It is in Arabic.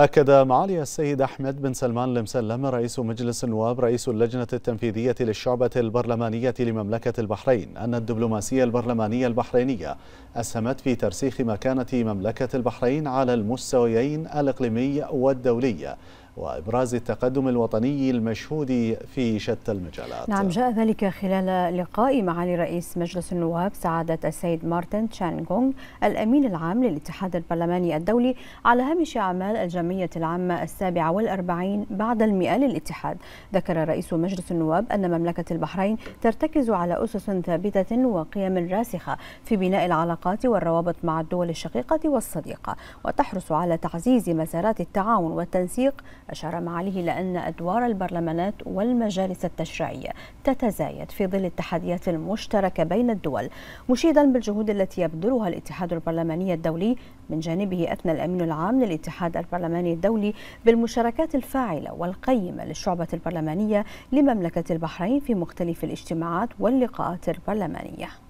أكد معالي السيد أحمد بن سلمان المسلم رئيس مجلس النواب رئيس اللجنة التنفيذية للشعبة البرلمانية لمملكة البحرين أن الدبلوماسية البرلمانية البحرينية أسهمت في ترسيخ مكانة مملكة البحرين على المستويين الإقليمي والدولي وإبراز التقدم الوطني المشهود في شتى المجالات نعم جاء ذلك خلال لقاء معالي رئيس مجلس النواب سعادة السيد مارتن تشانغونغ الأمين العام للاتحاد البرلماني الدولي على هامش أعمال الجمعية العامة السابعة والأربعين بعد المئة للاتحاد ذكر رئيس مجلس النواب أن مملكة البحرين ترتكز على أسس ثابتة وقيم راسخة في بناء العلاقات والروابط مع الدول الشقيقة والصديقة وتحرص على تعزيز مسارات التعاون والتنسيق أشار معاليه إلى أن أدوار البرلمانات والمجالس التشريعية تتزايد في ظل التحديات المشتركة بين الدول مشيدا بالجهود التي يبذلها الاتحاد البرلماني الدولي من جانبه أثنى الأمين العام للاتحاد البرلماني الدولي بالمشاركات الفاعلة والقيمة للشعبة البرلمانية لمملكة البحرين في مختلف الاجتماعات واللقاءات البرلمانية